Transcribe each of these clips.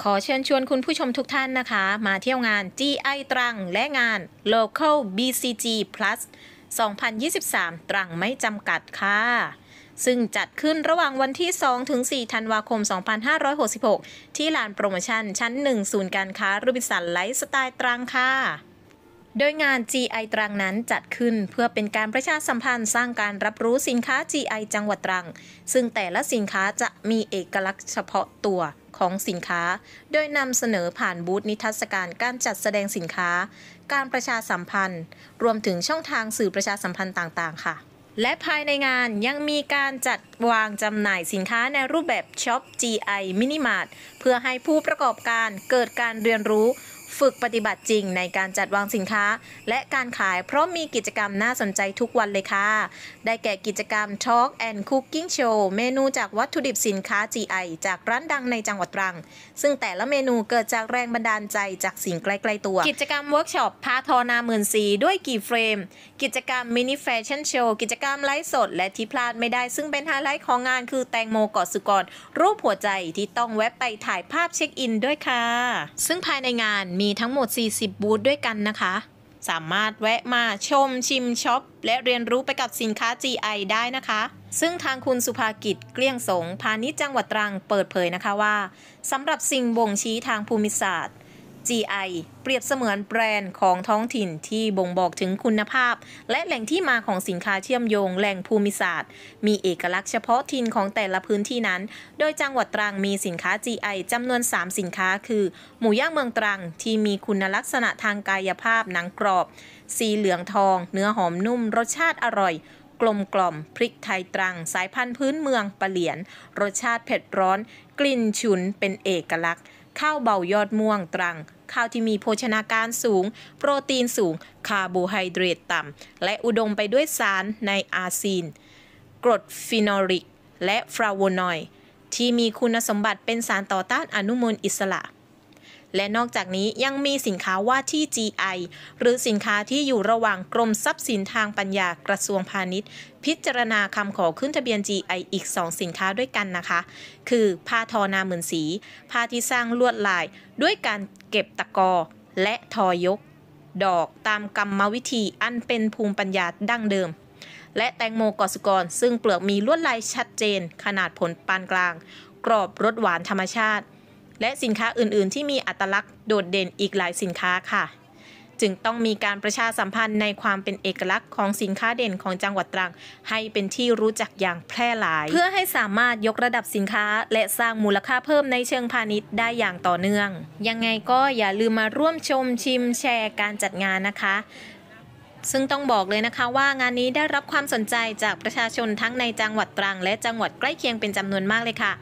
ขอเชิญชวนคุณผู้ชมทุกท่านนะคะ มาเที่ยวงาน GI ตรัง และงาน Local BCG Plus 2023 ตรังไม่จำกัดค่ะซึ่งจัดขึ้นระหว่างวันที่2ถึง4ธันวาคม 2566 ที่ลานโปรโมชั่นชั้น 1 ศูนย์การค้ารูบิสันไลฟ์สไตล์ตรังค่ะโดยงาน GI ตรังนั้นจัดขึ้นเพื่อเป็นการประชาสัมพันธ์สร้างการรับรู้สินค้า GI จังหวัดตรัง ซึ่งแต่ละสินค้าจะมีเอกลักษณ์เฉพาะตัวของสินค้า โดยนำเสนอผ่านบูธนิทรรศการการจัดแสดงสินค้า การประชาสัมพันธ์ รวมถึงช่องทางสื่อประชาสัมพันธ์ต่างๆ ค่ะ และภายในงานยังมีการจัดวางจำหน่ายสินค้าในรูปแบบช็อป GI Minimart เพื่อให้ผู้ประกอบการเกิดการเรียนรู้ฝึกปฏิบัติจริงในการจัดวางสินค้าและการขายเพราะมีกิจกรรมน่าสนใจทุกวันเลยค่ะ ได้แก่กิจกรรม Talk and Cooking Show เมนูจากวัตถุดิบสินค้า GI จากร้านดังในจังหวัดตรัง ซึ่งแต่ละเมนูเกิดจากแรงบันดาลใจจากสิ่งใกล้ๆตัว กิจกรรมเวิร์กช็อปพาทอนาหมื่นสีด้วยกี่เฟรม กิจกรรมมินิแฟชั่นโชว์กิจกรรมไลฟ์สด และที่พลาดไม่ได้ซึ่งเป็นไฮไลท์ของงาน คือแตงโมกอสุกรรูปหัวใจที่ต้องแวะไปถ่ายภาพเช็คอินด้วยค่ะซึ่งภายในงานมมีทั้งหมด 40 บูธด้วยกันนะคะ สามารถแวะมาชมชิมช็อป และเรียนรู้ไปกับสินค้า GI ได้นะคะ ซึ่งทางคุณสุภากิจ เกลี้ยงสง พาณิชย์จังหวัดตรังเปิดเผยนะคะว่าสำหรับสิ่งบ่งชี้ทางภูมิศาสตร์ GI เปรียบเสมือนแบรนด์ของท้องถิ่นที่บ่งบอกถึงคุณภาพ และแหล่งที่มาของสินค้าเชื่อมโยง แหล่งภูมิศาสตร์ มีเอกลักษณ์เฉพาะถิ่นของแต่ละพื้นที่นั้น โดยจังหวัดตรังมีสินค้า GI จำนวน 3 สินค้าคือ หมูย่างเมืองตรังที่มีคุณลักษณะทางกายภาพหนังกรอบ สีเหลืองทอง เนื้อหอมนุ่ม รสชาติอร่อย กลมกล่อมพริกไทยตรัง สายพันธุ์พื้นเมืองปะเหลียน รสชาติเผ็ดร้อน กลิ่นฉุน เป็นเอกลักษณ์ข้าวเบายอดม่วงตรัง ข้าวที่มีโภชนาการสูง โปรตีนสูงคาร์โบไฮเดรตต่ำ และอุดมไปด้วยสารในอาซีน กรดฟีนอลิก และฟลาโวนอยด์ที่มีคุณสมบัติเป็นสารต่อต้านอนุมูลอิสระและนอกจากนี้ยังมีสินค้าว่าที่ GI หรือสินค้าที่อยู่ระหว่างกรมทรัพย์สินทางปัญญากระทรวงพาณิชย์ พิจารณาคำขอขึ้นทะเบียน GI อีก2สินค้าด้วยกันนะคะ คือ ผ้าทอนาเหมือนสีผ้าที่สร้างลวดลายด้วยการเก็บตะกอและทอยก ดอกตามกรรมวิธีอันเป็นภูมิปัญญาดั้งเดิม และแตงโมกอสุกรซึ่งเปลือกมีลวดลายชัดเจน ขนาดผลปานกลาง กรอบรสหวานธรรมชาติและสินค้าอื่น ๆ ที่มีอัตลักษณ์โดดเด่นอีกหลายสินค้าค่ะ จึงต้องมีการประชาสัมพันธ์ในความเป็นเอกลักษณ์ของสินค้าเด่นของจังหวัดตรัง ให้เป็นที่รู้จักอย่างแพร่หลาย เพื่อให้สามารถยกระดับสินค้าและสร้างมูลค่าเพิ่มในเชิงพาณิชย์ได้อย่างต่อเนื่อง ยังไงก็อย่าลืมมาร่วมชมชิมแชร์การจัดงานนะคะซึ่งต้องบอกเลยนะคะว่างานนี้ได้รับความสนใจจากประชาชนทั้งในจังหวัดตรัง และจังหวัดใกล้เคียงเป็นจำนวนมากเลยค่ะ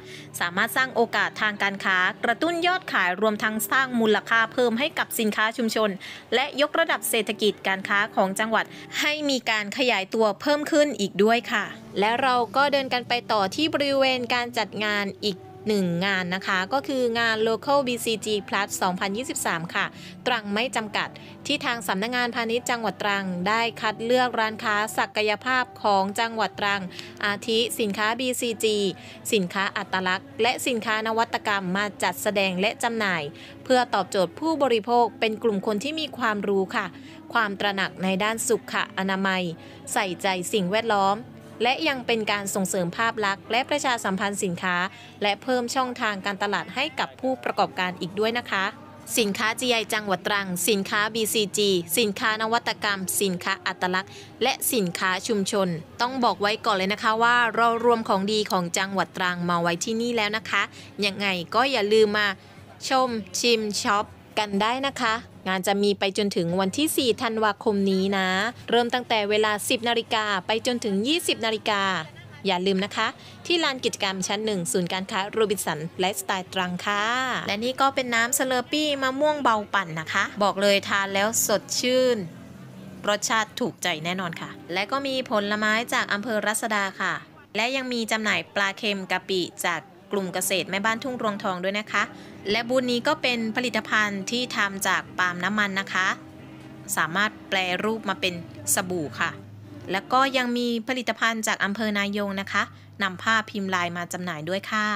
สามารถสร้างโอกาสทางการค้ากระตุ้นยอดขายรวมทั้งสร้างมูลค่าเพิ่มให้กับสินค้าชุมชน และยกระดับเศรษฐกิจการค้าของจังหวัด ให้มีการขยายตัวเพิ่มขึ้นอีกด้วยค่ะ และเราก็เดินกันไปต่อที่บริเวณการจัดงานอีก1งานนะคะก็คืองาน local BCG plus 2023 ค่ะ ตรังไม่จำกัด ที่ทางสำนักงงานพาณิชย์จังหวัดตรัง ได้คัดเลือกร้านค้าศักยภาพของจังหวัดตรัง อาทิสินค้า BCG สินค้าอัตลักษณ์ และสินค้านวัตกรรมมาจัดแสดงและจำหน่าย เพื่อตอบโจทย์ผู้บริโภคเป็นกลุ่มคนที่มีความรู้ค่ะ ความตระหนักในด้านสุขอนามัย ใส่ใจสิ่งแวดล้อมและยังเป็นการส่งเสริมภาพลักษณ์และประชาสัมพันธ์สินค้า และเพิ่มช่องทางการตลาดให้กับผู้ประกอบการอีกด้วยนะคะ สินค้าจีไอจังหวัดตรัง สินค้า BCG สินค้านวัตกรรม สินค้าอัตลักษณ์ และสินค้าชุมชน ต้องบอกไว้ก่อนเลยนะคะว่าเรารวมของดีของจังหวัดตรังมาไว้ที่นี่แล้วนะคะยังไงก็อย่าลืมมาชม ชิมช็อปันได้นะคะงานจะมีไปจนถึงวันที่ 4 ธันวาคมนี้นะ เริ่มตั้งแต่เวลา 10 นาฬิกาไปจนถึง 20 นาฬิกาอย่าลืมนะคะ ที่ลานกิจกรรมชั้น 1 ศูนย์การค้าโรบินสันและสไตล์ตรังค่ะ และนี่ก็เป็นน้ำสเลอปี้มะม่วงเบาปั่นนะคะ บอกเลยทานแล้วสดชื่น รสชาติถูกใจแน่นอนค่ะ และก็มีผลไม้จากอำเภอรัศดาค่ะ และยังมีจำหน่ายปลาเค็มกะปิจากกลุ่มเกษตรแม่บ้านทุ่งรวงทองด้วยนะคะ และบูญนี้ก็เป็นผลิตภัณฑ์ที่ทำจากปาล์มน้ำมันนะคะ สามารถแปลรูปมาเป็นสบู่ค่ะ แล้วก็ยังมีผลิตภัณฑ์จากอำเภอนายงนะคะนำผ้าพิมพ์ลายมาจำหน่ายด้วยค่ะ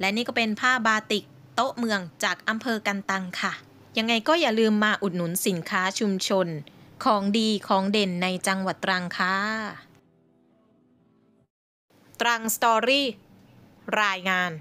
และนี่ก็เป็นผ้าบาติกโต๊ะเมืองจากอำเภอกันตังค่ะ ยังไงก็อย่าลืมมาอุดหนุนสินค้าชุมชน ของดีของเด่นในจังหวัดตรังค่ะ ตรัง สตอรี่รายงาน